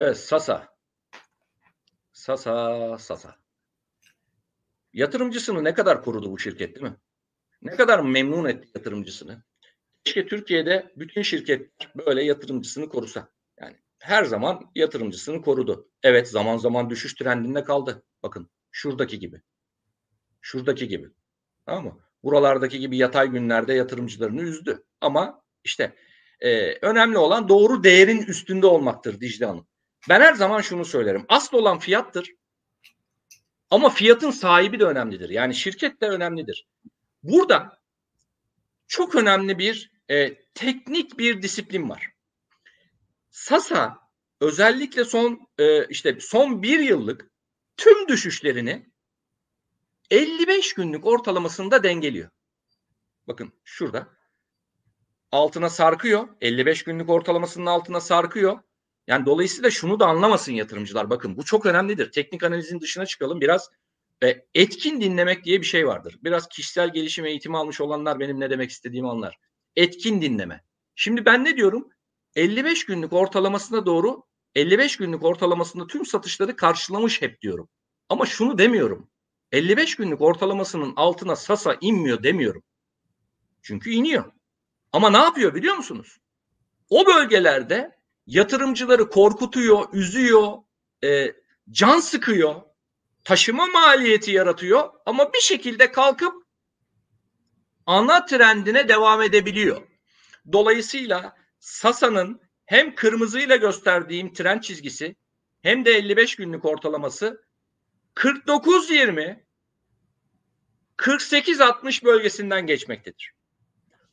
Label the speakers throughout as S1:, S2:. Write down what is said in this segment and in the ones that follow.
S1: Evet Sasa. Sasa, Sasa. Yatırımcısını ne kadar korudu bu şirket değil mi? Ne kadar memnun etti yatırımcısını? Keşke Türkiye'de bütün şirket böyle yatırımcısını korusa. Yani her zaman yatırımcısını korudu. Evet zaman zaman düşüş trendinde kaldı. Bakın şuradaki gibi. Şuradaki gibi. Tamam mı? Buralardaki gibi yatay günlerde yatırımcılarını üzdü. Ama işte e, önemli olan doğru değerin üstünde olmaktır Dicle Hanım. Ben her zaman şunu söylerim. Asıl olan fiyattır. Ama fiyatın sahibi de önemlidir. Yani şirket de önemlidir. Burada çok önemli bir e, teknik bir disiplin var. Sasa özellikle son e, işte son bir yıllık tüm düşüşlerini 55 günlük ortalamasında dengeliyor. Bakın şurada altına sarkıyor. 55 günlük ortalamasının altına sarkıyor. Yani dolayısıyla şunu da anlamasın yatırımcılar. Bakın bu çok önemlidir. Teknik analizin dışına çıkalım biraz. E, etkin dinlemek diye bir şey vardır. Biraz kişisel gelişim eğitimi almış olanlar benim ne demek istediğimi anlar. Etkin dinleme. Şimdi ben ne diyorum? 55 günlük ortalamasına doğru 55 günlük ortalamasında tüm satışları karşılamış hep diyorum. Ama şunu demiyorum. 55 günlük ortalamasının altına Sasa inmiyor demiyorum. Çünkü iniyor. Ama ne yapıyor biliyor musunuz? O bölgelerde yatırımcıları korkutuyor, üzüyor, e, can sıkıyor, taşıma maliyeti yaratıyor ama bir şekilde kalkıp ana trendine devam edebiliyor. Dolayısıyla Sasa'nın hem kırmızıyla gösterdiğim trend çizgisi hem de 55 günlük ortalaması 49-20 48-60 bölgesinden geçmektedir.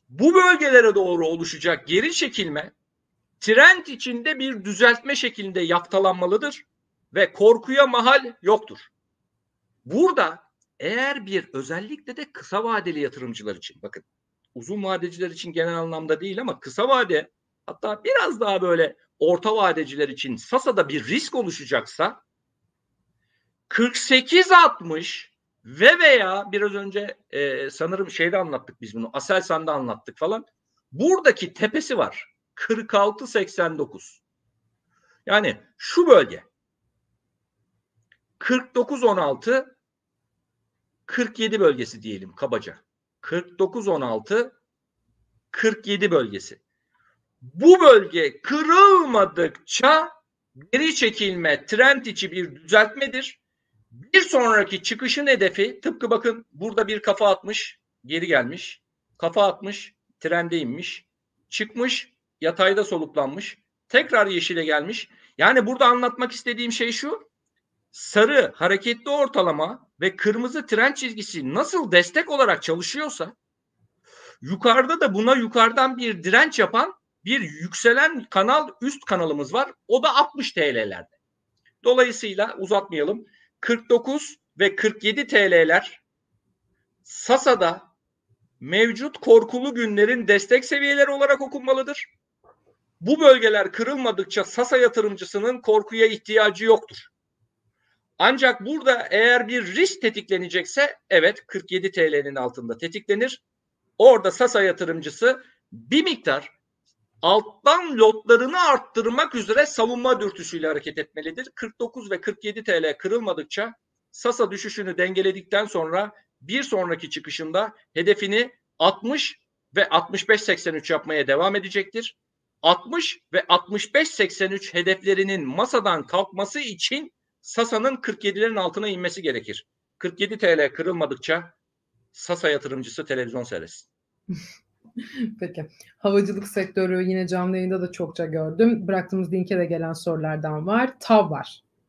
S1: Bu bölgelere doğru oluşacak geri çekilme trend içinde bir düzeltme şeklinde yaptalanmalıdır ve korkuya mahal yoktur. Burada eğer bir özellikle de kısa vadeli yatırımcılar için bakın uzun vadeciler için genel anlamda değil ama kısa vade hatta biraz daha böyle orta vadeciler için Sasa'da bir risk oluşacaksa 48-60 ve veya biraz önce e, sanırım şeyde anlattık biz bunu Aselsan'da anlattık falan buradaki tepesi var. 46-89. Yani şu bölge 49-16 47 bölgesi diyelim kabaca. 49-16 47 bölgesi. Bu bölge kırılmadıkça geri çekilme trend içi bir düzeltmedir. Bir sonraki çıkışın hedefi tıpkı bakın burada bir kafa atmış, geri gelmiş. Kafa atmış, trende inmiş, çıkmış yatayda soluklanmış. Tekrar yeşile gelmiş. Yani burada anlatmak istediğim şey şu. Sarı hareketli ortalama ve kırmızı tren çizgisi nasıl destek olarak çalışıyorsa yukarıda da buna yukarıdan bir direnç yapan bir yükselen kanal üst kanalımız var. O da 60 TL'lerde. Dolayısıyla uzatmayalım. 49 ve 47 TL'ler Sasa'da mevcut korkulu günlerin destek seviyeleri olarak okunmalıdır bu bölgeler kırılmadıkça Sasa yatırımcısının korkuya ihtiyacı yoktur. Ancak burada eğer bir risk tetiklenecekse evet 47 TL'nin altında tetiklenir. Orada Sasa yatırımcısı bir miktar alttan lotlarını arttırmak üzere savunma dürtüsüyle hareket etmelidir. 49 ve 47 TL kırılmadıkça Sasa düşüşünü dengeledikten sonra bir sonraki çıkışında hedefini 60 ve 65-83 yapmaya devam edecektir. 60 ve 65-83 hedeflerinin masadan kalkması için Sasa'nın 47'lerin altına inmesi gerekir. 47 TL kırılmadıkça Sasa yatırımcısı televizyon seyretsin. Peki. Havacılık sektörü yine canlı yayında da çokça gördüm. Bıraktığımız linke de gelen sorulardan var. TAV var.